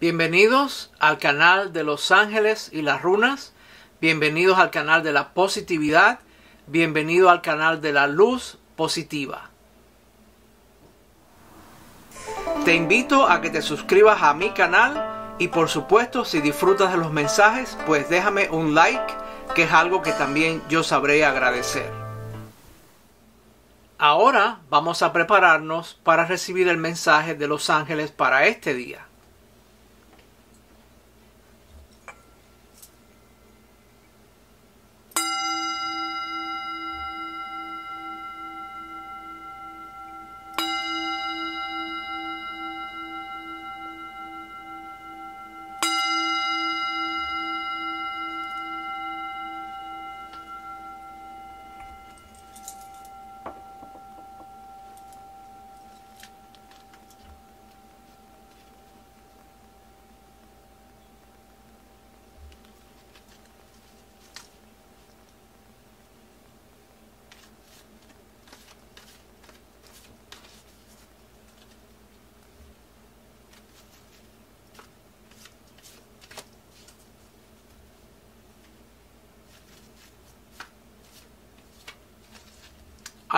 Bienvenidos al canal de Los Ángeles y las Runas. Bienvenidos al canal de la positividad. Bienvenido al canal de la luz positiva. Te invito a que te suscribas a mi canal y por supuesto si disfrutas de los mensajes pues déjame un like que es algo que también yo sabré agradecer. Ahora vamos a prepararnos para recibir el mensaje de los ángeles para este día.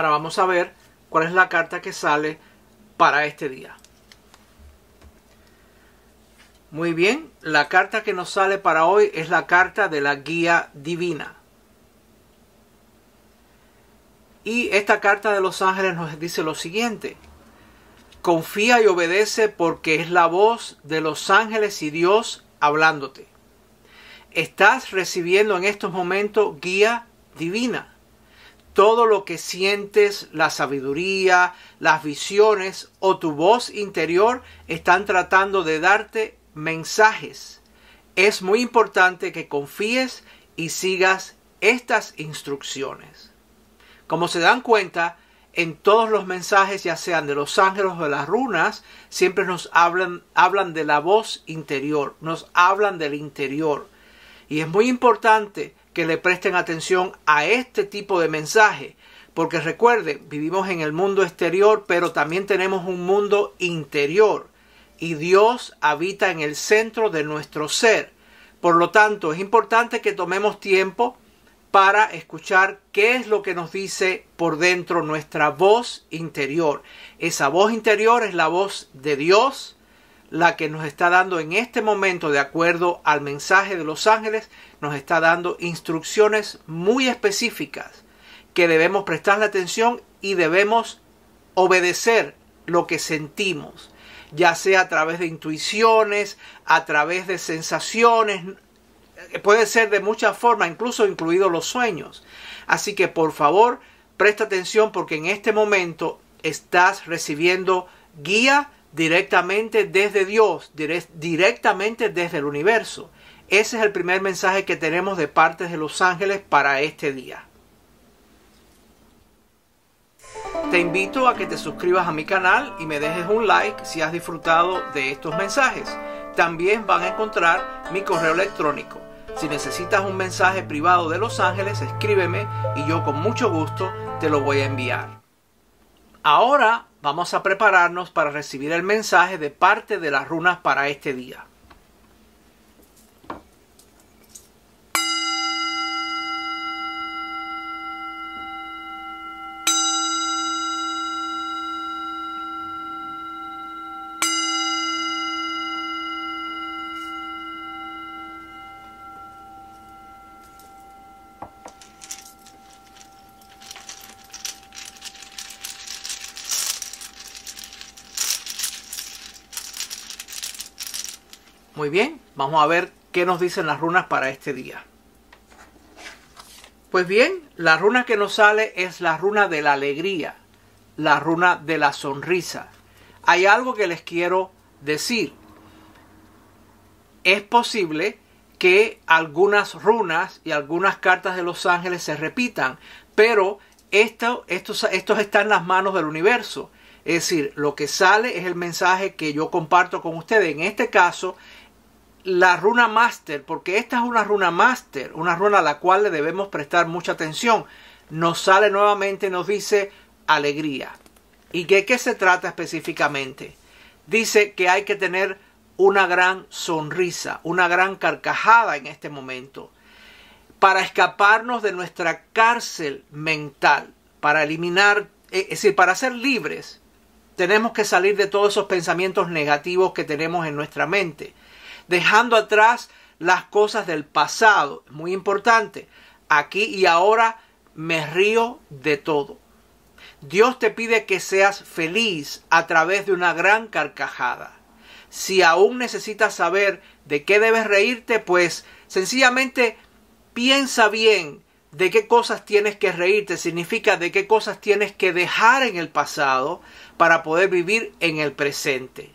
Ahora vamos a ver cuál es la carta que sale para este día. Muy bien, la carta que nos sale para hoy es la carta de la guía divina. Y esta carta de los ángeles nos dice lo siguiente. Confía y obedece porque es la voz de los ángeles y Dios hablándote. Estás recibiendo en estos momentos guía divina todo lo que sientes, la sabiduría, las visiones o tu voz interior están tratando de darte mensajes. Es muy importante que confíes y sigas estas instrucciones. Como se dan cuenta, en todos los mensajes, ya sean de los ángeles o de las runas, siempre nos hablan, hablan de la voz interior, nos hablan del interior. Y es muy importante que le presten atención a este tipo de mensaje. Porque recuerde, vivimos en el mundo exterior, pero también tenemos un mundo interior. Y Dios habita en el centro de nuestro ser. Por lo tanto, es importante que tomemos tiempo para escuchar qué es lo que nos dice por dentro nuestra voz interior. Esa voz interior es la voz de Dios la que nos está dando en este momento, de acuerdo al mensaje de los ángeles, nos está dando instrucciones muy específicas que debemos prestarle atención y debemos obedecer lo que sentimos, ya sea a través de intuiciones, a través de sensaciones, puede ser de muchas formas, incluso incluidos los sueños. Así que por favor, presta atención porque en este momento estás recibiendo guía directamente desde Dios, directamente desde el universo. Ese es el primer mensaje que tenemos de parte de los ángeles para este día. Te invito a que te suscribas a mi canal y me dejes un like si has disfrutado de estos mensajes. También van a encontrar mi correo electrónico. Si necesitas un mensaje privado de Los Ángeles, escríbeme y yo con mucho gusto te lo voy a enviar. Ahora Vamos a prepararnos para recibir el mensaje de parte de las runas para este día. Muy bien, vamos a ver qué nos dicen las runas para este día. Pues bien, la runa que nos sale es la runa de la alegría, la runa de la sonrisa. Hay algo que les quiero decir. Es posible que algunas runas y algunas cartas de los ángeles se repitan, pero esto, estos, estos están en las manos del universo. Es decir, lo que sale es el mensaje que yo comparto con ustedes. En este caso, la runa master, porque esta es una runa master, una runa a la cual le debemos prestar mucha atención, nos sale nuevamente, nos dice alegría. ¿Y de qué se trata específicamente? Dice que hay que tener una gran sonrisa, una gran carcajada en este momento, para escaparnos de nuestra cárcel mental, para eliminar, eh, es decir, para ser libres, tenemos que salir de todos esos pensamientos negativos que tenemos en nuestra mente dejando atrás las cosas del pasado. Muy importante, aquí y ahora me río de todo. Dios te pide que seas feliz a través de una gran carcajada. Si aún necesitas saber de qué debes reírte, pues sencillamente piensa bien de qué cosas tienes que reírte, significa de qué cosas tienes que dejar en el pasado para poder vivir en el presente.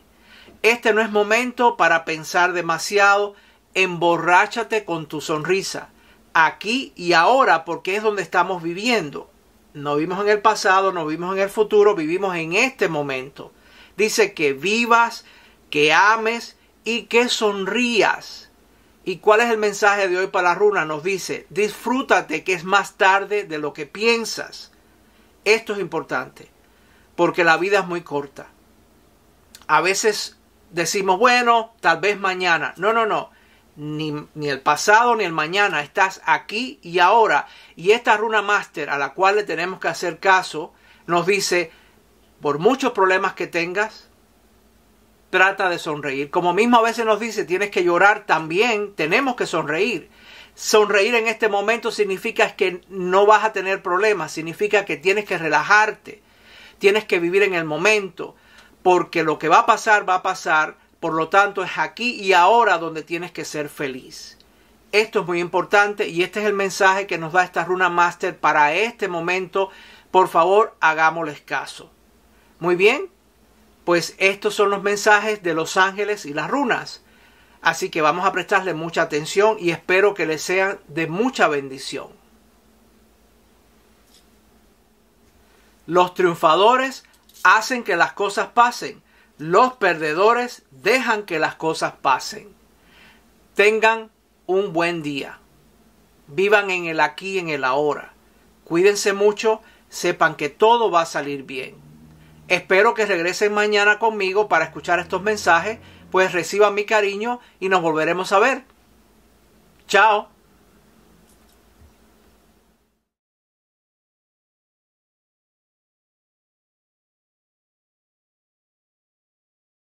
Este no es momento para pensar demasiado. Emborráchate con tu sonrisa, aquí y ahora, porque es donde estamos viviendo. No vimos en el pasado, no vimos en el futuro, vivimos en este momento. Dice que vivas, que ames y que sonrías. ¿Y cuál es el mensaje de hoy para la runa? Nos dice, disfrútate que es más tarde de lo que piensas. Esto es importante, porque la vida es muy corta. A veces decimos, bueno, tal vez mañana. No, no, no. Ni, ni, el pasado ni el mañana. Estás aquí y ahora. Y esta runa máster a la cual le tenemos que hacer caso nos dice, por muchos problemas que tengas, trata de sonreír. Como mismo a veces nos dice, tienes que llorar también, tenemos que sonreír. Sonreír en este momento significa que no vas a tener problemas, significa que tienes que relajarte, tienes que vivir en el momento, porque lo que va a pasar va a pasar, por lo tanto es aquí y ahora donde tienes que ser feliz. Esto es muy importante y este es el mensaje que nos da esta runa master para este momento. Por favor, hagámosles caso. Muy bien, pues estos son los mensajes de los ángeles y las runas. Así que vamos a prestarle mucha atención y espero que les sean de mucha bendición. Los triunfadores hacen que las cosas pasen. Los perdedores dejan que las cosas pasen. Tengan un buen día. Vivan en el aquí en el ahora. Cuídense mucho. Sepan que todo va a salir bien. Espero que regresen mañana conmigo para escuchar estos mensajes. Pues reciban mi cariño y nos volveremos a ver. Chao.